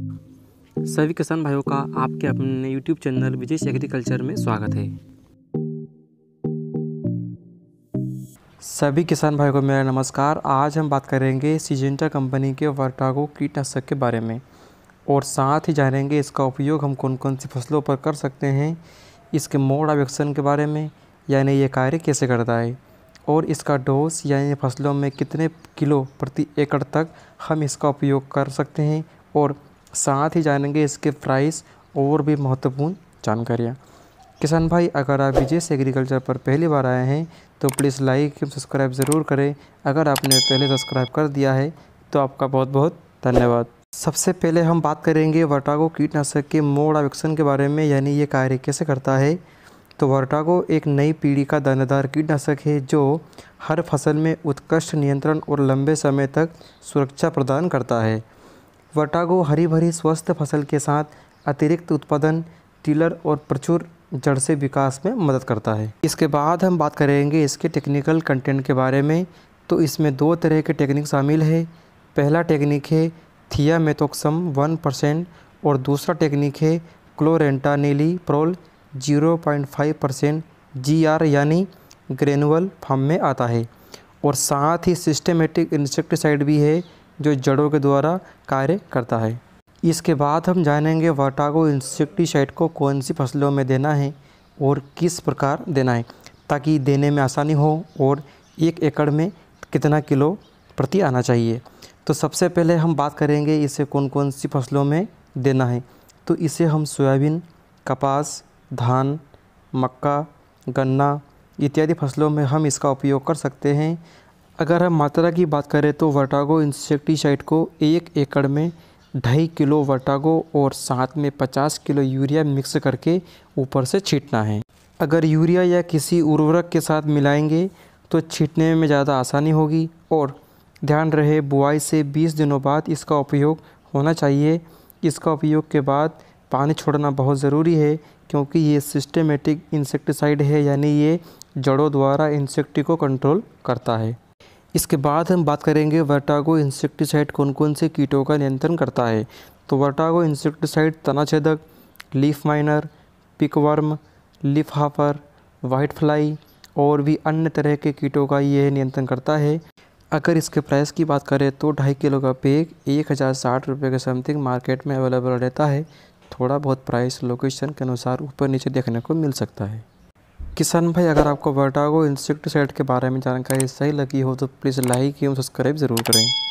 सभी किसान भाइयों का आपके अपने YouTube चैनल विजय एग्रीकल्चर में स्वागत है सभी किसान भाइयों को मेरा नमस्कार आज हम बात करेंगे सीजेंटा कंपनी के वर्टागो कीटनाशक के बारे में और साथ ही जानेंगे इसका उपयोग हम कौन कौन सी फसलों पर कर सकते हैं इसके मोड ऑफ एक्शन के बारे में यानी ये कार्य कैसे करता है और इसका डोज यानी फसलों में कितने किलो प्रति एकड़ तक हम इसका उपयोग कर सकते हैं और साथ ही जानेंगे इसके प्राइस और भी महत्वपूर्ण जानकारियाँ किसान भाई अगर आप विजय एग्रीकल्चर पर पहली बार आए हैं तो प्लीज़ लाइक एवं सब्सक्राइब ज़रूर करें अगर आपने पहले सब्सक्राइब कर दिया है तो आपका बहुत बहुत धन्यवाद सबसे पहले हम बात करेंगे वर्टागो कीटनाशक के मोड आवेक्षण के बारे में यानी ये कार्य कैसे करता है तो वर्टागो एक नई पीढ़ी का दानेदार कीटनाशक है जो हर फसल में उत्कृष्ट नियंत्रण और लंबे समय तक सुरक्षा प्रदान करता है वटागो हरी भरी स्वस्थ फसल के साथ अतिरिक्त उत्पादन टीलर और प्रचुर जड़ से विकास में मदद करता है इसके बाद हम बात करेंगे इसके टेक्निकल कंटेंट के बारे में तो इसमें दो तरह के टेक्निक शामिल है पहला टेक्निक है थिया मेथोक्सम वन परसेंट और दूसरा टेक्निक है chlorantraniliprole zero point five percent G R यानी ग्रेनुअल फॉर्म में आता है और साथ ही सिस्टेमेटिक इंसेक्टिसाइड भी है जो जड़ों के द्वारा कार्य करता है इसके बाद हम जानेंगे वर्टागो इंसेक्टिसाइड को कौन सी फसलों में देना है और किस प्रकार देना है ताकि देने में आसानी हो और एक एकड़ में कितना किलो प्रति आना चाहिए तो सबसे पहले हम बात करेंगे इसे कौन कौन सी फसलों में देना है तो इसे हम सोयाबीन कपास धान मक्का गन्ना इत्यादि फसलों में हम इसका उपयोग कर सकते हैं अगर हम मात्रा की बात करें तो वर्टागो इंसेक्टिसाइड को एक एकड़ में ढाई किलो वर्टागो और साथ में पचास किलो यूरिया मिक्स करके ऊपर से छीटना है अगर यूरिया या किसी उर्वरक के साथ मिलाएंगे तो छीटने में ज़्यादा आसानी होगी और ध्यान रहे बुआई से 20 दिनों बाद इसका उपयोग होना चाहिए इसका उपयोग के बाद पानी छोड़ना बहुत ज़रूरी है क्योंकि ये सिस्टेमेटिक इंसेक्टिसाइड है यानी ये जड़ों द्वारा इंसेक्टी को कंट्रोल करता है इसके बाद हम बात करेंगे वर्टागो इंसेक्टिसाइड कौन कौन से कीटों का नियंत्रण करता है तो वर्टागो इंसेक्टिसाइड तनाछेदक लीफ माइनर पिकवर्म लीफ हाफर वाइट फ्लाई और भी अन्य तरह के कीटों का यह नियंत्रण करता है अगर इसके प्राइस की बात करें तो ढाई किलो का पेक एक हज़ार साठ रुपये के समथिंग मार्केट में अवेलेबल रहता है थोड़ा बहुत प्राइस लोकेशन के अनुसार ऊपर नीचे देखने को मिल सकता है किसान भाई अगर आपको वर्टागो सेट के बारे में जानकारी सही लगी हो तो प्लीज़ लाइक एवं सब्सक्राइब ज़रूर करें